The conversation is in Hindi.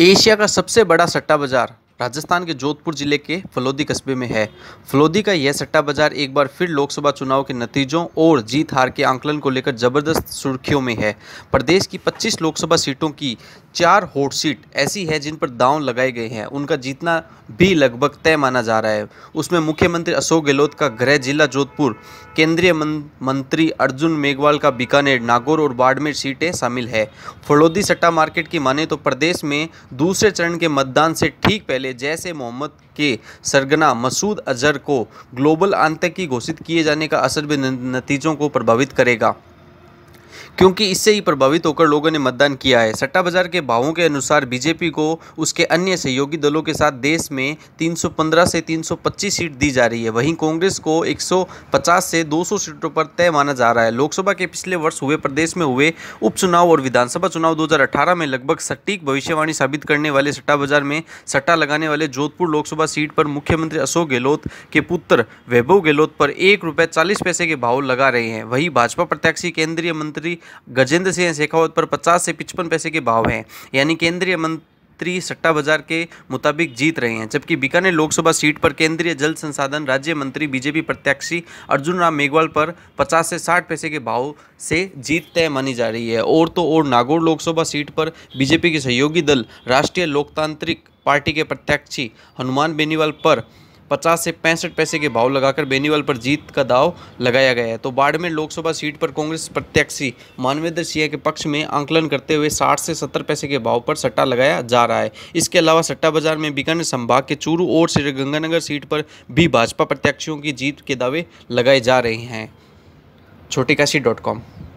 एशिया का सबसे बड़ा सट्टा बाज़ार राजस्थान के जोधपुर जिले के फलोदी कस्बे में है फलोदी का यह सट्टा बाज़ार एक बार फिर लोकसभा चुनाव के नतीजों और जीत हार के आंकलन को लेकर जबरदस्त सुर्खियों में है प्रदेश की 25 लोकसभा सीटों की चार हॉट सीट ऐसी है जिन पर दांव लगाए गए हैं उनका जीतना भी लगभग तय माना जा रहा है उसमें मुख्यमंत्री अशोक गहलोत का गृह जिला जोधपुर केंद्रीय मंत्री अर्जुन मेघवाल का बीकानेर नागौर और बाड़मेर सीटें शामिल है फलोदी सट्टा मार्केट की माने तो प्रदेश में दूसरे चरण के मतदान से ठीक पहले जैसे मोहम्मद के सरगना मसूद अजहर को ग्लोबल आतंकी घोषित किए जाने का असर भी नतीजों को प्रभावित करेगा क्योंकि इससे ही प्रभावित होकर लोगों ने मतदान किया है सट्टा बाजार के भावों के अनुसार बीजेपी को उसके अन्य सहयोगी दलों के साथ देश में 315 से 325 सीट दी जा रही है वहीं कांग्रेस को 150 से 200 सीटों पर तय माना जा रहा है लोकसभा के पिछले वर्ष हुए प्रदेश में हुए उपचुनाव और विधानसभा चुनाव दो में लगभग सटीक भविष्यवाणी साबित करने वाले सट्टा बाजार में सट्टा लगाने वाले जोधपुर लोकसभा सीट पर मुख्यमंत्री अशोक गहलोत के पुत्र वैभव गहलोत पर एक रुपये चालीस पैसे के भाव लगा रहे हैं वहीं भाजपा प्रत्याशी केंद्रीय मंत्री मंत्री गजेंद्र सिंह शेखावत पर पचास से पिचपन पैसे के भाव हैं यानी केंद्रीय मंत्री सट्टा बाजार के मुताबिक जीत रहे हैं जबकि बीकानेर लोकसभा सीट पर केंद्रीय जल संसाधन राज्य मंत्री बीजेपी प्रत्याशी अर्जुन राम मेघवाल पर 50 से 60 पैसे के भाव से जीत तय मानी जा रही है और तो और नागौर लोकसभा सीट पर बीजेपी के सहयोगी दल राष्ट्रीय लोकतांत्रिक पार्टी के प्रत्याशी हनुमान बेनीवाल पर पचास से पैंसठ पैसे के भाव लगाकर बेनीवाल पर जीत का दाव लगाया गया है तो बाड़मेर लोकसभा सीट पर कांग्रेस प्रत्याशी मानवेंद्र सिंह के पक्ष में आंकलन करते हुए साठ से सत्तर पैसे के भाव पर सट्टा लगाया जा रहा है इसके अलावा सट्टा बाजार में बीकानेर संभाग के चूरू और श्रीगंगानगर सीट पर भी भाजपा प्रत्याशियों की जीत के दावे लगाए जा रहे हैं छोटी काशी डॉट कॉम